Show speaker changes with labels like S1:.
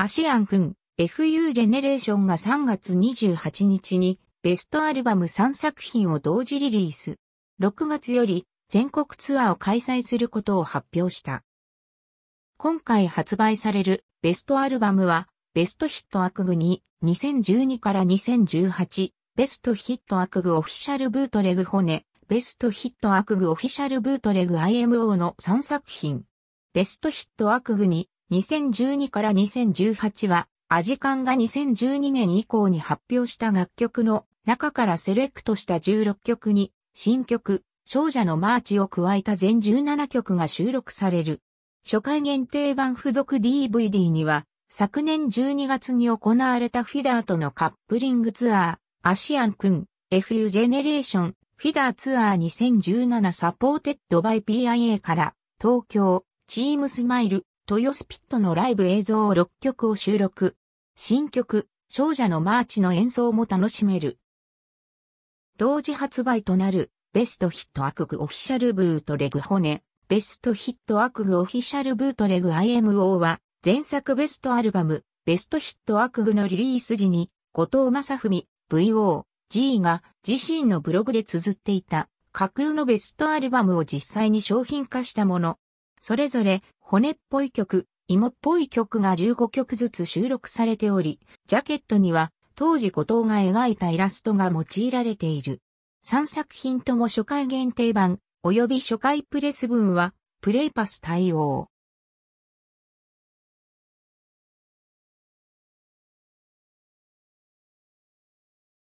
S1: アシアン君、FU ジェネレーションが3月28日にベストアルバム3作品を同時リリース。6月より全国ツアーを開催することを発表した。今回発売されるベストアルバムは、ベストヒットアクグに2012から2018、ベストヒットアクグオフィシャルブートレグホネ、ベストヒットアクグオフィシャルブートレグ IMO の3作品。ベストヒットアクグに2012から2018は、アジカンが2012年以降に発表した楽曲の中からセレクトした16曲に、新曲、少女のマーチを加えた全17曲が収録される。初回限定版付属 DVD には、昨年12月に行われたフィダーとのカップリングツアー、アシアンくん、FU ジェネレーション、フィダーツアー2017サポーテッドバイ PIA から、東京、チームスマイル、豊スピットのライブ映像を6曲を収録。新曲、少女のマーチの演奏も楽しめる。同時発売となる、ベストヒットアクグオフィシャルブートレグ骨、ベストヒットアクグオフィシャルブートレグ IMO は、前作ベストアルバム、ベストヒットアクグのリリース時に、後藤正文、VO、G が自身のブログで綴っていた架空のベストアルバムを実際に商品化したものそれぞれ骨っぽい曲、芋っぽい曲が15曲ずつ収録されており、ジャケットには当時後藤が描いたイラストが用いられている。3作品とも初回限定版、及び初回プレス分は、プレイパス対応。